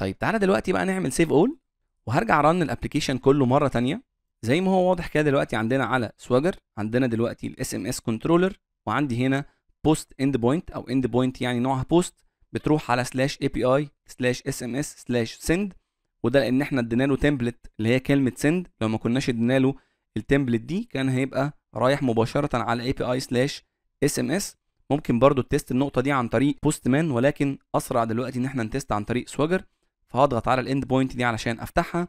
طيب تعالى دلوقتي بقى نعمل سيف اول وهرجع رن الابلكيشن كله مره ثانيه زي ما هو واضح كده دلوقتي عندنا على سواجر عندنا دلوقتي الاس ام اس كنترولر وعندي هنا بوست اند بوينت او اند بوينت يعني نوعها بوست بتروح على سلاش اي بي اي سلاش اس ام اس سلاش سند وده لان احنا ادينا له تمبلت اللي هي كلمه سند لو ما كناش ادينا له التمبلت دي كان هيبقى رايح مباشره على اي بي اي سلاش اس ام اس ممكن برضو تست النقطه دي عن طريق بوست مان ولكن اسرع دلوقتي ان احنا نتست عن طريق سواجر فهضغط على الاند بوينت دي علشان افتحها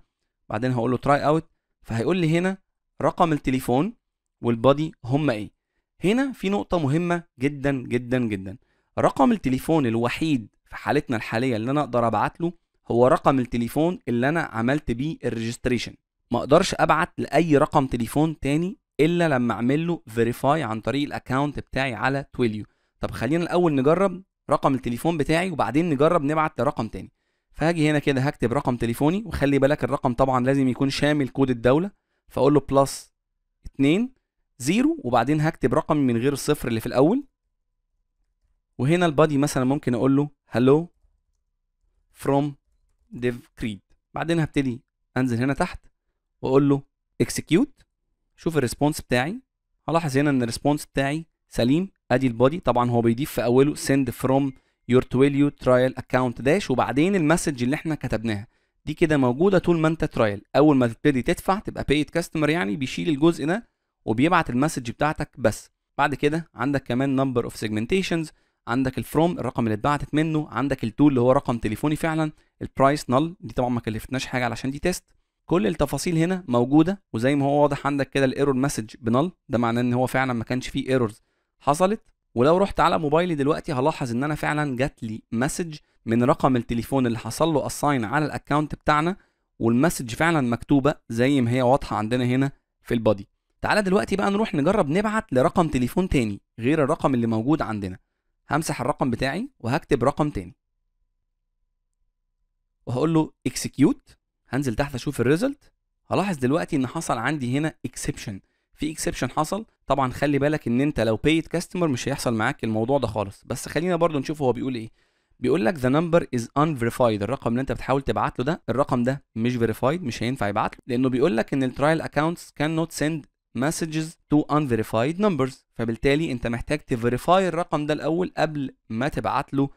بعدين هقول له تراي اوت فهيقول لي هنا رقم التليفون والبادي هما ايه هنا في نقطه مهمه جدا جدا جدا رقم التليفون الوحيد في حالتنا الحاليه اللي انا اقدر ابعت له هو رقم التليفون اللي انا عملت بيه الريجستريشن ما اقدرش ابعت لاي رقم تليفون تاني الا لما اعمل له فيريفاي عن طريق الاكونت بتاعي على تويليو طب خلينا الاول نجرب رقم التليفون بتاعي وبعدين نجرب نبعت لرقم تاني فهاجي هنا كده هكتب رقم تليفوني وخلي بالك الرقم طبعا لازم يكون شامل كود الدوله فاقول له بلس 2 0 وبعدين هكتب رقم من غير الصفر اللي في الاول وهنا البادي مثلا ممكن اقول له هلو فروم ديف كريد بعدين هبتدي انزل هنا تحت واقول له اكسكيوت شوف الريسبونس بتاعي هلاحظ هنا ان الريسبونس بتاعي سليم ادي البادي طبعا هو بيضيف في اوله سند فروم يور تويليو ترايل اكونت داش وبعدين المسج اللي احنا كتبناها دي كده موجوده طول ما انت ترايل اول ما تبتدي تدفع تبقى بيد كاستمر يعني بيشيل الجزء ده وبيبعت المسج بتاعتك بس بعد كده عندك كمان نمبر اوف سيجمنتيشنز عندك الفروم الرقم اللي اتبعتت منه عندك التول اللي هو رقم تليفوني فعلا البرايس نل دي طبعا ما كلفتناش حاجه علشان دي تيست كل التفاصيل هنا موجوده وزي ما هو واضح عندك كده الايرور مسج بنل ده معناه ان هو فعلا ما كانش فيه ايرورز حصلت ولو رحت على موبايلي دلوقتي هلاحظ ان انا فعلا جات لي مسج من رقم التليفون اللي حصل له اساين على الاكونت بتاعنا والمسج فعلا مكتوبه زي ما هي واضحه عندنا هنا في البادي تعالى دلوقتي بقى نروح نجرب نبعت لرقم تليفون تاني غير الرقم اللي موجود عندنا همسح الرقم بتاعي وهكتب رقم تاني وهقول له اكسكيوت هنزل تحت اشوف الريزلت هلاحظ دلوقتي ان حصل عندي هنا اكسبشن في اكسبشن حصل طبعا خلي بالك ان انت لو بيت كاستمر مش هيحصل معاك الموضوع ده خالص بس خلينا برضو نشوف هو بيقول ايه بيقول لك ذا نمبر از ان فيريفايد الرقم اللي انت بتحاول تبعت له ده الرقم ده مش فيريفايد مش هينفع يبعت له لانه بيقول لك ان الترايل اكونتس كان نوت سند messages to unverified numbers فبالتالي انت محتاج تفيريفاي الرقم ده الاول قبل ما تبعت له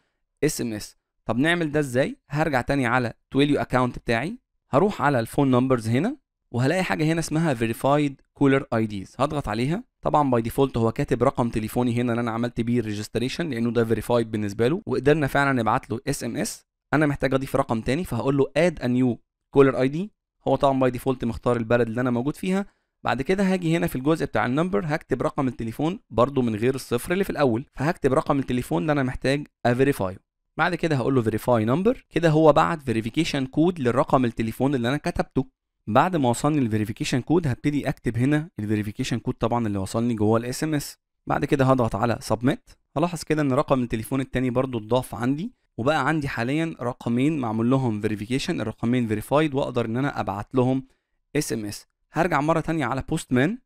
اس ام اس طب نعمل ده ازاي هرجع تاني على تويليو اكونت بتاعي هروح على الفون نمبرز هنا وهلاقي حاجه هنا اسمها فيريفايد كولر اي ديز هضغط عليها طبعا باي ديفولت هو كاتب رقم تليفوني هنا اللي انا عملت بيه الريجستريشن لانه ده فيريفايد بالنسبه له وقدرنا فعلا نبعت له اس ام اس انا محتاج اضيف رقم تاني فهقول له اد ا نيو كولر اي دي هو طبعا باي ديفولت مختار البلد اللي انا موجود فيها بعد كده هاجي هنا في الجزء بتاع النمبر هكتب رقم التليفون برضو من غير الصفر اللي في الاول فهكتب رقم التليفون اللي انا محتاج افيريفاي بعد كده هقول له فيريفاي نمبر كده هو بعت فيريفيكيشن كود للرقم التليفون اللي انا كتبته بعد ما وصلني الفيريفيكيشن كود هبتدي اكتب هنا الفيريفيكيشن كود طبعا اللي وصلني جوه الاس ام اس بعد كده هضغط على سبميت هلاحظ كده ان رقم التليفون التاني برضو اتضاف عندي وبقى عندي حاليا رقمين معمول لهم فيريفيكيشن الرقمين فيريفايد واقدر ان انا ابعت لهم اس ام اس هرجع مره تانية على بوست مان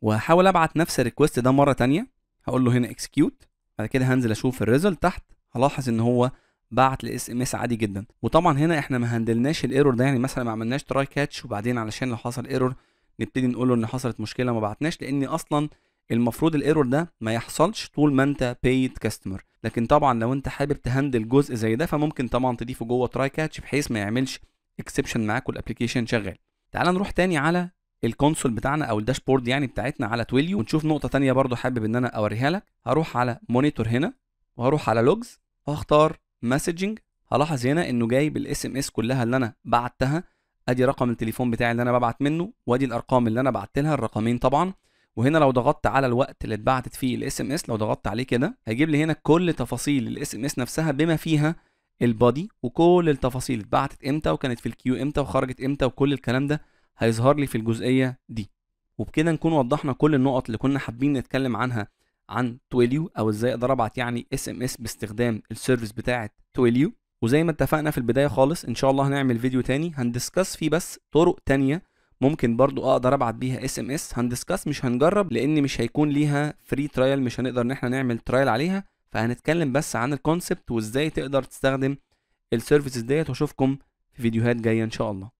وهحاول ابعت نفس الريكوست ده مره تانية هقول له هنا اكسكيوت بعد كده هنزل اشوف الريزلت تحت هلاحظ ان هو بعت الاس ام اس عادي جدا وطبعا هنا احنا ما هندلناش الايرور ده يعني مثلا ما عملناش تراي كاتش وبعدين علشان لو حصل ايرور نبتدي نقول له ان حصلت مشكله ما بعتناش لان اصلا المفروض الايرور ده ما يحصلش طول ما انت بيد كاستمر لكن طبعا لو انت حابب تهندل جزء زي ده فممكن طبعا تضيفه جوه تراي كاتش بحيث ما يعملش اكسبشن معاك والابلكيشن شغال تعال نروح تاني على الكونسول بتاعنا او الداشبورد يعني بتاعتنا على تويليو ونشوف نقطه تانية برضو حابب ان انا اوريها لك هروح على مونيتور هنا وهروح على لوجز وهختار مسجنج هلاحظ هنا انه جايب الاس ام اس كلها اللي انا بعتها ادي رقم التليفون بتاعي اللي انا ببعت منه وادي الارقام اللي انا بعت لها الرقمين طبعا وهنا لو ضغطت على الوقت اللي اتبعتت فيه الاس ام اس لو ضغطت عليه كده هيجيب لي هنا كل تفاصيل الاس ام اس نفسها بما فيها البادي وكل التفاصيل اتبعتت امتى وكانت في الكيو امتى وخرجت امتى وكل الكلام ده هيظهر لي في الجزئيه دي وبكده نكون وضحنا كل النقط اللي كنا حابين نتكلم عنها عن تويليو او ازاي اقدر ابعت يعني اس ام اس باستخدام السيرفيس بتاعه تويليو وزي ما اتفقنا في البدايه خالص ان شاء الله هنعمل فيديو تاني هندسكس فيه بس طرق تانية ممكن برضو اقدر ابعت بيها اس ام اس هندسكس مش هنجرب لان مش هيكون ليها فري ترايل مش هنقدر ان احنا نعمل ترايل عليها فهنتكلم بس عن الكونسبت وازاي تقدر تستخدم السيرفيسز ديت واشوفكم في فيديوهات جايه ان شاء الله